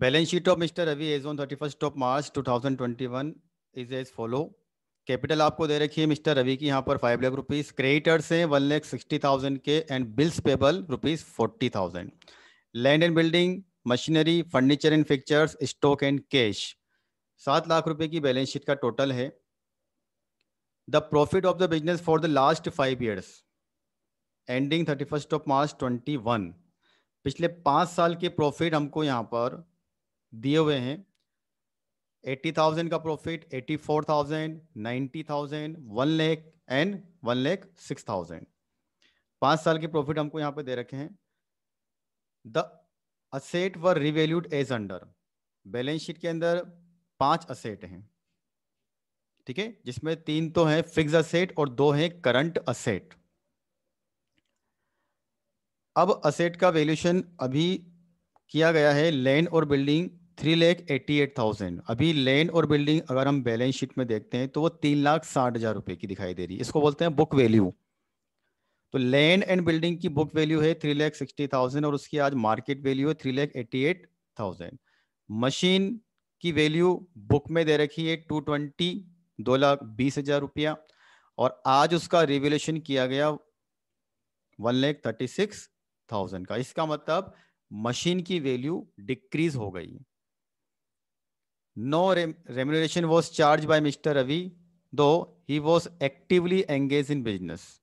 Balance sheet of Mr. Ravi is on 31st of March 2021 is as follow. Capital आपको दे रखी है mister Ravi की यहाँ पर फाइव लाख रुपीज क्रेडिटर्स हैं वन लैख सिक्सटी थाउजेंड के and bills payable rupees forty thousand land and building machinery furniture and fixtures stock and cash सात लाख रुपए की बैलेंस शीट का टोटल है the profit of the business for the last five years ending thirty first of March twenty one पिछले पाँच साल के profit हमको यहाँ पर दिए हुए हैं एट्टी थाउजेंड का profit eighty four thousand ninety thousand one lakh and one lakh six thousand पांच साल के प्रॉफिट हमको यहाँ पे दे रखे हैं the asset were revalued as under balance sheet के अंदर पांच असेट हैं ठीक है जिसमें तीन तो हैं फिक्स असेट और दो हैं करंट असेट अब असेट का वैल्यूशन अभी किया गया है लैंड और building three lakh eighty eight thousand अभी लैंड और बिल्डिंग अगर हम बैलेंस शीट में देखते हैं तो वो तीन लाख साठ हजार रुपए की दिखाई दे रही है इसको बोलते हैं बुक वैल्यू तो लैंड एंड बिल्डिंग की बुक वैल्यू है थ्री लैख सिक्सटी थाउजेंड और उसकी आज मार्केट वैल्यू है three lakh eighty eight thousand machine की वैल्यू बुक में दे रखी है टू ट्वेंटी दो लाख बीस हजार रुपया और आज उसका रिवेल्यूशन किया गया one lakh thirty six thousand का इसका मतलब मशीन की वैल्यू डिक्रीज हो गई No remuneration was charged by Mr. Ravi, though he was actively engaged in business.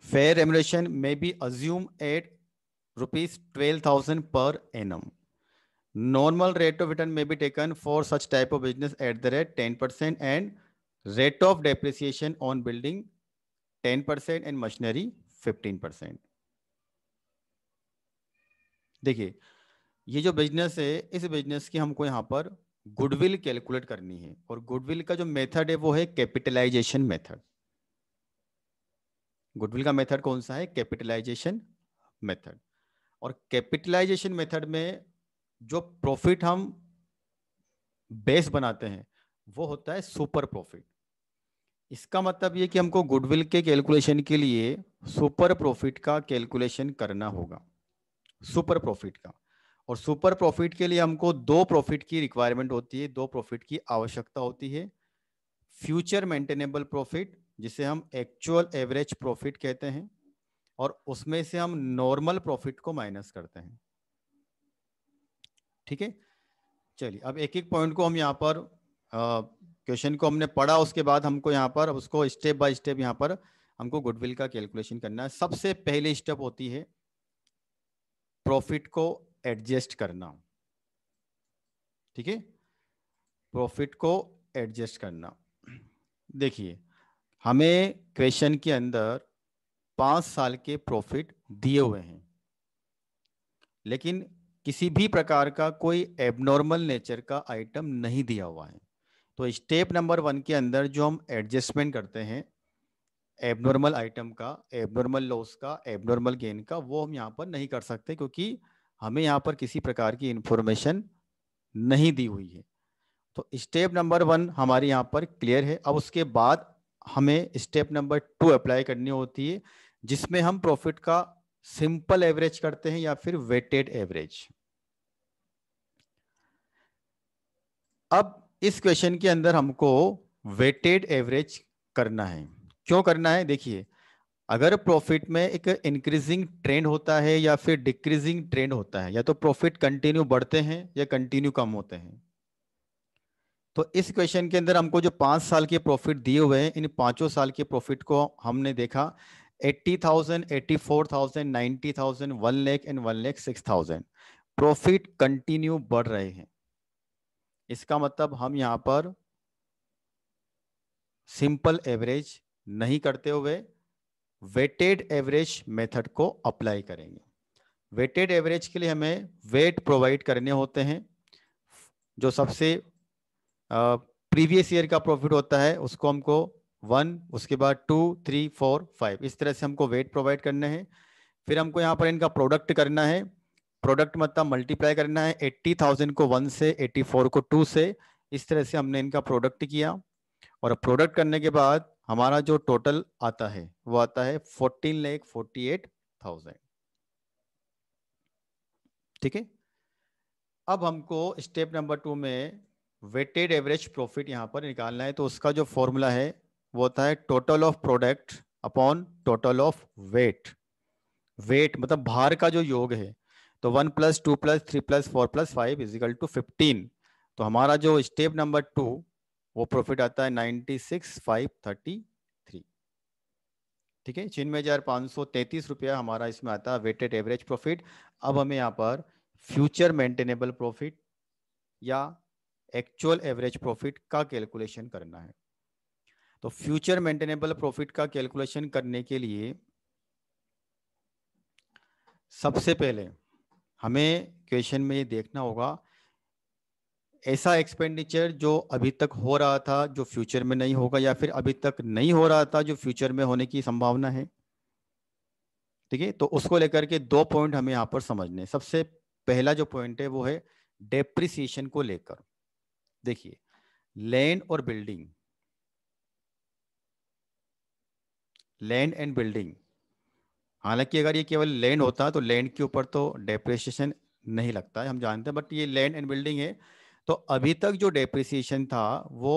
Fair remuneration may be assumed at rupees 12,000 per annum. Normal rate of return may be taken for such type of business at the rate 10% and rate of depreciation on building 10% and machinery 15%. देखिए ये जो business है इस business की हमको यहाँ पर goodwill calculate करनी है और गुडविल का जो मेथड है वो है कैपिटलाइजेशन मेथड गुडविल का मेथड कौन सा है कैपिटलाइजेशन मेथड और कैपिटलाइजेशन मेथड में जो प्रॉफिट हम बेस बनाते हैं वो होता है सुपर प्रॉफिट इसका मतलब ये कि हमको गुडविल के कैलकुलेशन के लिए सुपर प्रॉफिट का कैलकुलेशन करना होगा सुपर प्रॉफिट का और सुपर प्रॉफिट के लिए हमको दो प्रॉफिट की रिक्वायरमेंट होती है दो प्रॉफिट की आवश्यकता होती है फ्यूचर मेंटेनेबल प्रॉफिट जिसे हम एक्चुअल एवरेज प्रॉफिट कहते हैं और उसमें से हम नॉर्मल प्रॉफिट को माइनस करते हैं ठीक है चलिए अब एक एक पॉइंट को हम यहाँ पर क्वेश्चन को हमने पढ़ा उसके बाद हमको यहाँ पर उसको स्टेप बाय स्टेप यहाँ पर हमको गुडविल का कैलकुलेशन करना है सबसे पहले स्टेप होती है प्रॉफिट को एडजस्ट करना ठीक है प्रॉफिट को एडजस्ट करना देखिए हमें क्वेश्चन के अंदर पांच साल के प्रॉफिट दिए हुए हैं लेकिन किसी भी प्रकार का कोई एबनॉर्मल नेचर का आइटम नहीं दिया हुआ है तो स्टेप नंबर वन के अंदर जो हम एडजस्टमेंट करते हैं एबनॉर्मल आइटम का एबनॉर्मल लॉस का एबनॉर्मल गेन का वो हम यहाँ पर नहीं कर सकते क्योंकि हमें यहाँ पर किसी प्रकार की इंफॉर्मेशन नहीं दी हुई है तो स्टेप नंबर वन हमारे यहाँ पर क्लियर है अब उसके बाद हमें स्टेप नंबर टू अप्लाई करनी होती है जिसमें हम प्रॉफिट का सिंपल एवरेज करते हैं या फिर वेटेड एवरेज अब इस क्वेश्चन के अंदर हमको वेटेड एवरेज करना है क्यों करना है देखिए अगर प्रॉफिट में एक इंक्रीजिंग ट्रेंड होता है या फिर डिक्रीजिंग ट्रेंड होता है या तो प्रॉफिट कंटिन्यू बढ़ते हैं या कंटिन्यू कम होते हैं तो इस क्वेश्चन के अंदर हमको जो पांच साल के प्रॉफिट दिए हुए हैं इन पांचों साल के प्रॉफिट को हमने देखा eighty thousand eighty four thousand ninety thousand one lakh and one lakh six thousand profit continue बढ़ रहे हैं इसका मतलब हम यहां पर सिंपल एवरेज नहीं करते हुए वेटेड एवरेज मेथड को अप्लाई करेंगे वेटेड एवरेज के लिए हमें वेट प्रोवाइड करने होते हैं जो सबसे प्रीवियस ईयर का प्रॉफिट होता है उसको हमको वन उसके बाद टू थ्री फोर फाइव इस तरह से हमको वेट प्रोवाइड करने हैं फिर हमको यहाँ पर इनका प्रोडक्ट करना है प्रोडक्ट मतलब मल्टीप्लाई करना है एट्टी थाउजेंड को वन से एट्टी फोर को टू से इस तरह से हमने इनका प्रोडक्ट किया और प्रोडक्ट करने के बाद हमारा जो टोटल आता है वो आता है fourteen lakh forty eight thousand ठीक है अब हमको स्टेप नंबर टू में वेटेड एवरेज प्रॉफिट यहां पर निकालना है तो उसका जो फॉर्मूला है वो होता है total of product upon total of weight weight मतलब भार का जो योग है तो one plus two plus three plus four plus five equal to fifteen तो हमारा जो स्टेप नंबर टू वो प्रॉफिट आता है ninety six five thirty three ठीक है छियानवे हजार पाँच सौ तैंतीस रुपया हमारा इसमें आता है वेटेड एवरेज प्रॉफिट अब हमें यहाँ पर फ्यूचर मेंटेनेबल प्रॉफिट या एक्चुअल एवरेज प्रॉफिट का कैलकुलेशन करना है तो फ्यूचर मेंटेनेबल प्रॉफिट का कैलकुलेशन करने के लिए सबसे पहले हमें क्वेश्चन में ये देखना होगा ऐसा एक्सपेंडिचर जो अभी तक हो रहा था जो फ्यूचर में नहीं होगा या फिर अभी तक नहीं हो रहा था जो फ्यूचर में होने की संभावना है ठीक है तो उसको लेकर के दो पॉइंट हमें यहाँ पर समझने सबसे पहला जो पॉइंट है वो है डेप्रिसिएशन को लेकर देखिए लैंड और बिल्डिंग लैंड एंड बिल्डिंग हालांकि अगर ये केवल लैंड होता तो लैंड के ऊपर तो डेप्रिसिएशन नहीं लगता है हम जानते हैं बट ये लैंड एंड बिल्डिंग है तो अभी तक जो डेप्रिसिएशन था वो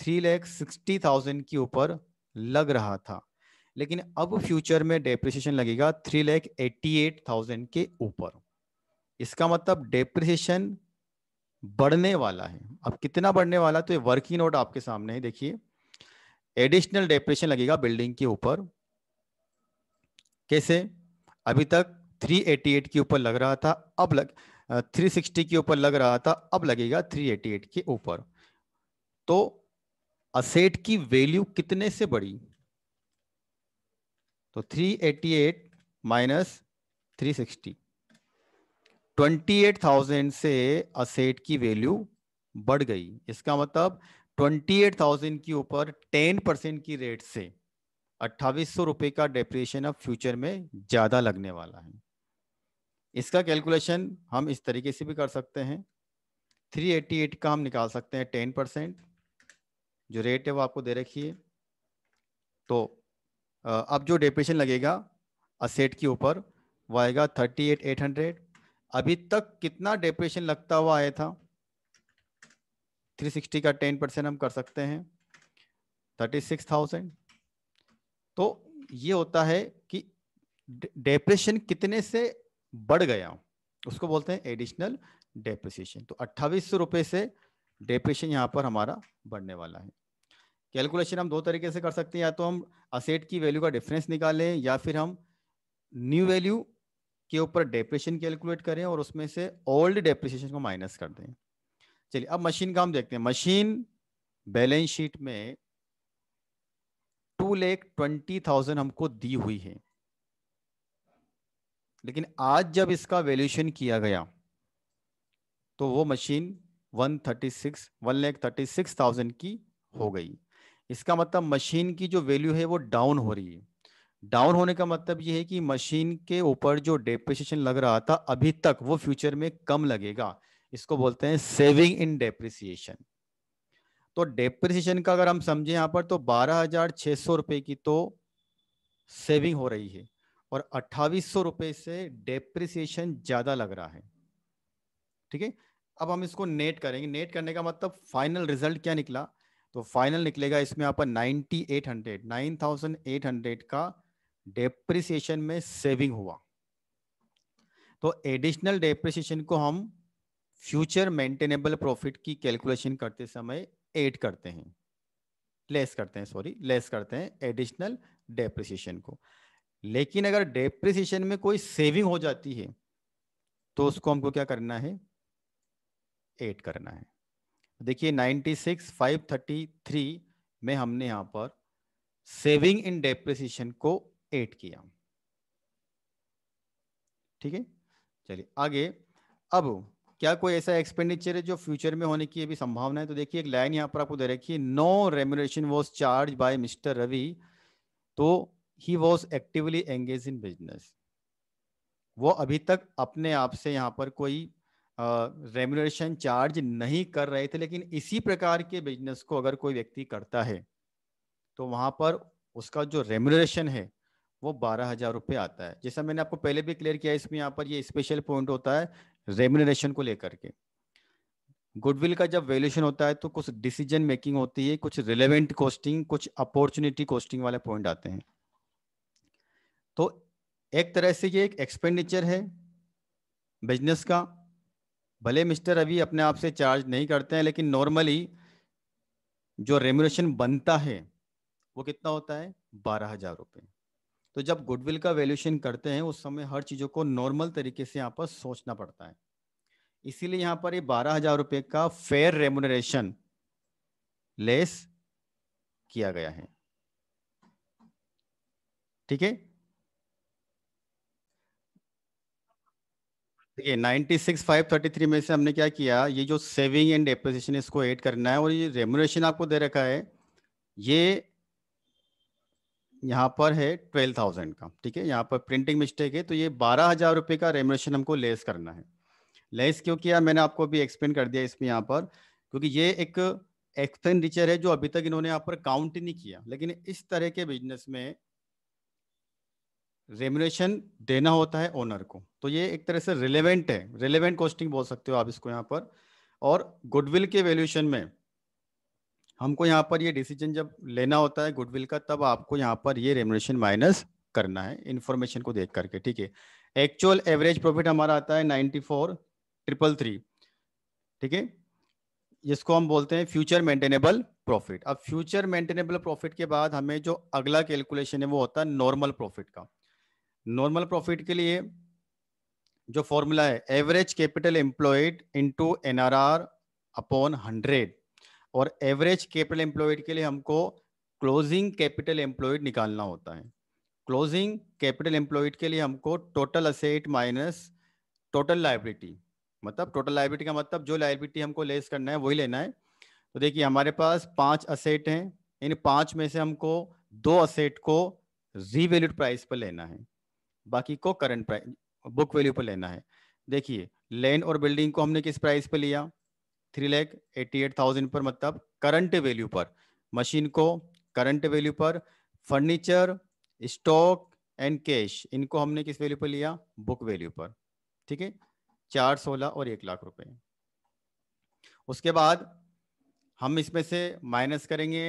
थ्री लैख सिक्सटी थाउजेंड के ऊपर लग रहा था लेकिन अब फ्यूचर में डेप्रिसिएशन लगेगा three lakh eighty eight thousand के ऊपर इसका मतलब डेप्रिसिएशन बढ़ने वाला है अब कितना बढ़ने वाला तो ये वर्किंग नोट आपके सामने है देखिए एडिशनल डेप्रेशन लगेगा बिल्डिंग के ऊपर कैसे अभी तक 388 के ऊपर लग रहा था अब लग थ्री सिक्सटी के ऊपर लग रहा था अब लगेगा थ्री एटी एट के ऊपर तो असेट की वैल्यू कितने से बढ़ी तो three eighty eight minus three sixty twenty eight thousand से असेट की वैल्यू बढ़ गई इसका मतलब ट्वेंटी एट थाउजेंड के ऊपर टेन परसेंट की रेट से अट्ठावी सौ रुपए का डेप्रिएशन अब फ्यूचर में ज़्यादा लगने वाला है इसका कैलकुलेशन हम इस तरीके से भी कर सकते हैं 388 का हम निकाल सकते हैं 10 परसेंट जो रेट है वो आपको दे रखिए तो अब जो डेपेशन लगेगा असेट के ऊपर वो आएगा 38800 अभी तक कितना डेपेशन लगता हुआ आया था 360 का 10 परसेंट हम कर सकते हैं 36,000 तो ये होता है कि डेप्रेशन कितने से बढ़ गया उसको बोलते हैं एडिशनल डेप्रिसिएशन तो अट्ठावी सौ रुपये से डेप्रिसिएशन यहाँ पर हमारा बढ़ने वाला है कैलकुलेशन हम दो तरीके से कर सकते हैं या तो हम असेट की वैल्यू का डिफरेंस निकालें या फिर हम न्यू वैल्यू के ऊपर डेप्रिसिएशन कैलकुलेट करें और उसमें से ओल्ड डेप्रिसिएशन को माइनस कर दें चलिए अब मशीन का हम देखते हैं मशीन बैलेंस शीट में टू लेख ट्वेंटी थाउजेंड हमको दी हुई है लेकिन आज जब इसका वैल्यूशन किया गया तो वो machine 136 one lakh thirty six thousand की हो गई इसका मतलब मशीन की जो वैल्यू है वो डाउन हो रही है डाउन होने का मतलब ये है कि मशीन के ऊपर जो डेप्रिसिएशन लग रहा था अभी तक वो फ्यूचर में कम लगेगा इसको बोलते हैं सेविंग इन डेप्रिसिएशन तो डेप्रिसिएशन का अगर हम समझे यहाँ पर तो बारह हजार छह सौ रुपए की तो सेविंग हो रही है और अट्ठावी सौ रुपये से डेप्रिसिएशन ज़्यादा लग रहा है ठीक है अब हम इसको नेट करेंगे नेट करने का मतलब फाइनल रिजल्ट क्या निकला तो फाइनल निकलेगा इसमें आप ninety eight hundred nine thousand eight hundred का डेप्रिसिएशन में सेविंग हुआ तो एडिशनल डेप्रिसिएशन को हम फ्यूचर मेंटेनेबल प्रॉफिट की कैलकुलेशन करते समय एड करते हैं लेस करते हैं सॉरी लेस करते हैं एडिशनल डेप्रिसिएशन को लेकिन अगर डेप्रिसिएशन में कोई सेविंग हो जाती है तो हम्म। उसको हमको क्या करना है एड करना है देखिए 96 533 में हमने यहां पर सेविंग इन डेप्रिसिएशन को एड किया ठीक है चलिए आगे अब क्या कोई ऐसा एक्सपेंडिचर है जो फ्यूचर में होने की अभी संभावना है तो देखिए एक लाइन यहां पर आपको दे रखी है no remuneration was charged by mister Ravi तो he was actively engaged in business वो अभी तक अपने आप से यहाँ पर कोई uh, चार्ज नहीं कर रहे थे लेकिन इसी प्रकार के बिजनेस को अगर कोई व्यक्ति करता है तो वहाँ पर उसका जो रेम्यूनरेशन है वो बारह हजार रुपये आता है जैसा मैंने आपको पहले भी क्लियर किया इसमें यहाँ पर ये स्पेशल पॉइंट होता है रेमुनरेशन को लेकर के गुडविल का जब वैल्यूशन होता है तो कुछ डिसीजन मेकिंग होती है कुछ रिलेवेंट कॉस्टिंग कुछ अपॉर्चुनिटी कॉस्टिंग वाले पॉइंट आते हैं तो एक तरह से ये एक एक्सपेंडिचर है बिजनेस का भले मिस्टर अभी अपने आप से चार्ज नहीं करते हैं लेकिन नॉर्मली जो रेम्यूनेशन बनता है वो कितना होता है बारह हजार रुपये तो जब गुडविल का वैल्यूशन करते हैं उस समय हर चीज़ों को नॉर्मल तरीके से यहाँ पर सोचना पड़ता है इसीलिए यहाँ पर ये यह बारह हजार रुपये का फेयर रेमोनरेशन लेस किया गया है ठीक है देखिए 96533 में से हमने क्या किया ये जो सेविंग एंड डेप्रिसिएशन इसको ऐड करना है और ये रेमुनेशन आपको दे रखा है ये यहाँ पर है ट्वेल्व थाउजेंड का ठीक है यहाँ पर प्रिंटिंग मिस्टेक है तो ये बारह हजार रुपये का रेमोरेशन हमको लेस करना है लेस क्यों किया मैंने आपको अभी एक्सप्लेन कर दिया इसमें यहाँ पर क्योंकि ये एक एक्सपेंडिचर है जो अभी तक इन्होंने यहाँ पर काउंट नहीं किया लेकिन इस तरह के बिजनेस में रेमुनेशन देना होता है ओनर को तो ये एक तरह से रिलेवेंट है रिलेवेंट कॉस्टिंग बोल सकते हो आप इसको यहाँ पर और गुडविल के वैल्यूशन में हमको यहाँ पर ये डिसीजन जब लेना होता है गुडविल का तब आपको यहाँ पर ये रेमुनेशन माइनस करना है इन्फॉर्मेशन को देख करके ठीक है एक्चुअल एवरेज प्रॉफिट हमारा आता है नाइन्टी फोर ट्रिपल थ्री ठीक है जिसको हम बोलते हैं फ्यूचर मेंटेनेबल प्रॉफिट अब फ्यूचर मेंटेनेबल प्रॉफिट के बाद हमें जो अगला कैलकुलेशन है वो होता है नॉर्मल प्रॉफिट का नॉर्मल प्रॉफिट के लिए जो फॉर्मूला है average capital employed into NRR upon hundred और एवरेज कैपिटल एम्प्लॉयड के लिए हमको क्लोजिंग कैपिटल एम्प्लॉयड निकालना होता है क्लोजिंग कैपिटल एम्प्लॉयड के लिए हमको total asset minus total liability मतलब टोटल लाइबिलिटी का मतलब जो लाइबिलिटी हमको लेस करना है वही लेना है तो देखिए हमारे पास पांच असेट हैं इन पांच में से हमको दो असेट को रीवेल्यूड प्राइस पर लेना है बाकी को करंट प्राइस बुक वैल्यू पर लेना है देखिए लैंड और बिल्डिंग को हमने किस प्राइस पर लिया three lakh eighty eight thousand पर मतलब करंट वैल्यू पर मशीन को करंट वैल्यू पर फर्नीचर स्टॉक एंड कैश इनको हमने किस वैल्यू पर लिया बुक वैल्यू पर ठीक है चार सोलह और एक लाख रुपए उसके बाद हम इसमें से माइनस करेंगे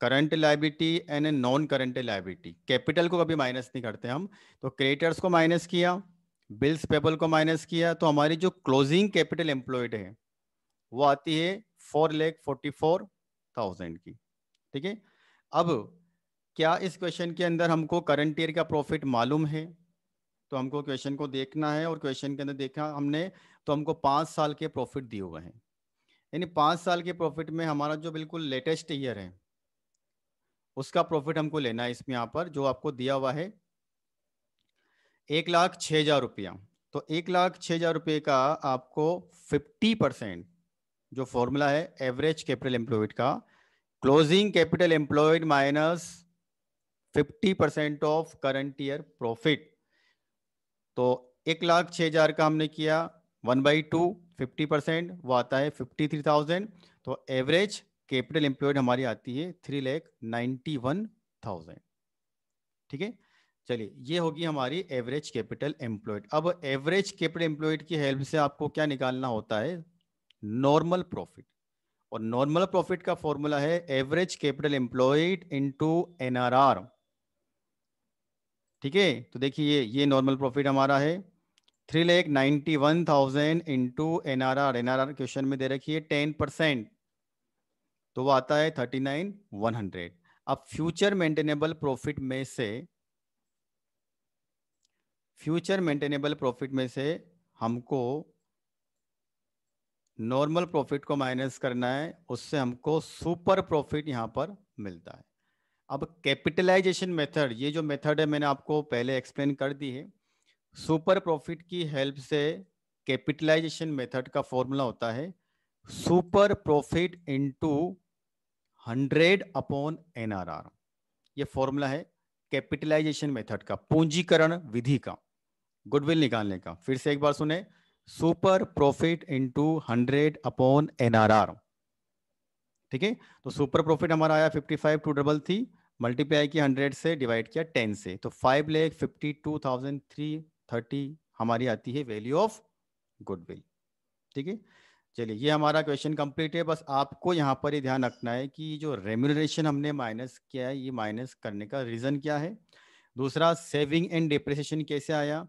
current liability and a non current liability capital को कभी माइनस नहीं करते हम तो क्रेडिटर्स को माइनस किया बिल्स पेबल को माइनस किया तो हमारी जो क्लोजिंग कैपिटल एम्प्लॉयड है वो आती है फोर लेख फोर्टी फोर थाउजेंड की ठीक है अब क्या इस क्वेश्चन के अंदर हमको करंट ईयर का प्रॉफिट मालूम है तो हमको क्वेश्चन को देखना है और क्वेश्चन के अंदर देखा हमने तो हमको पाँच साल के प्रॉफिट दिए हुए हैं यानी पाँच साल के प्रॉफिट में हमारा जो बिल्कुल लेटेस्ट ईयर है उसका प्रॉफिट हमको लेना है इसमें यहाँ पर जो आपको दिया हुआ है एक लाख छ हजार रुपया तो एक लाख छ हजार रुपये का आपको फिफ्टी परसेंट जो फॉर्मूला है एवरेज कैपिटल एम्प्लॉयड का closing capital employed minus fifty percent of current year profit तो एक लाख छ हजार का हमने किया one by two fifty percent वो आता है फिफ्टी थ्री थाउजेंड तो एवरेज कैपिटल एम्प्लॉयड हमारी आती है three lakh ninety one thousand ठीक है चलिए ये होगी हमारी एवरेज कैपिटल एम्प्लॉयड अब एवरेज कैपिटल एम्प्लॉयड की हेल्प से आपको क्या निकालना होता है नॉर्मल प्रॉफिट और नॉर्मल प्रॉफिट का फॉर्मूला है average capital employed into NRR ठीक है तो देखिए ये नॉर्मल प्रॉफिट हमारा है three lakh ninety one thousand into N R R N R R question में दे रखिए टेन परसेंट तो वो आता है थर्टी नाइन वन हंड्रेड अब फ्यूचर मेंटेनेबल प्रॉफिट में से फ्यूचर मेंटेनेबल प्रॉफिट में से हमको नॉर्मल प्रॉफिट को माइनस करना है उससे हमको सुपर प्रॉफिट यहां पर मिलता है अब कैपिटलाइजेशन मेथड ये जो मेथड है मैंने आपको पहले एक्सप्लेन कर दी है सुपर प्रॉफिट की हेल्प से कैपिटलाइजेशन मेथड का फॉर्मूला होता है super profit into hundred upon NRR ये फॉर्मूला है कैपिटलाइजेशन मेथड का पूंजीकरण विधि का गुडविल निकालने का फिर से एक बार सुने super profit into hundred upon NRR ठीक है तो सुपर प्रॉफिट हमारा आया fifty five two double three multiply किया हंड्रेड से डिवाइड किया टेन से तो five lakh fifty two thousand three thirty हमारी आती है वैल्यू ऑफ गुडविल ठीक है चलिए ये हमारा क्वेश्चन कंप्लीट है बस आपको यहाँ पर ही ध्यान रखना है कि जो रेम्यूनरेशन हमने माइनस किया है ये माइनस करने का रीज़न क्या है दूसरा सेविंग एंड डिप्रिसिएशन कैसे आया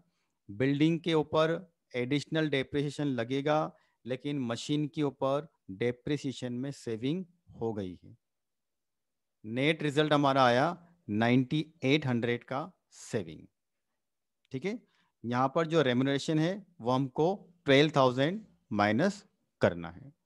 बिल्डिंग के ऊपर एडिशनल डेप्रिसिएशन लगेगा लेकिन मशीन के ऊपर डेप्रिसिएशन में सेविंग हो गई है नेट रिजल्ट हमारा आया 9800 का सेविंग ठीक है यहाँ पर जो रेम्यूनरेशन है वो हमको 12,000 माइनस करना है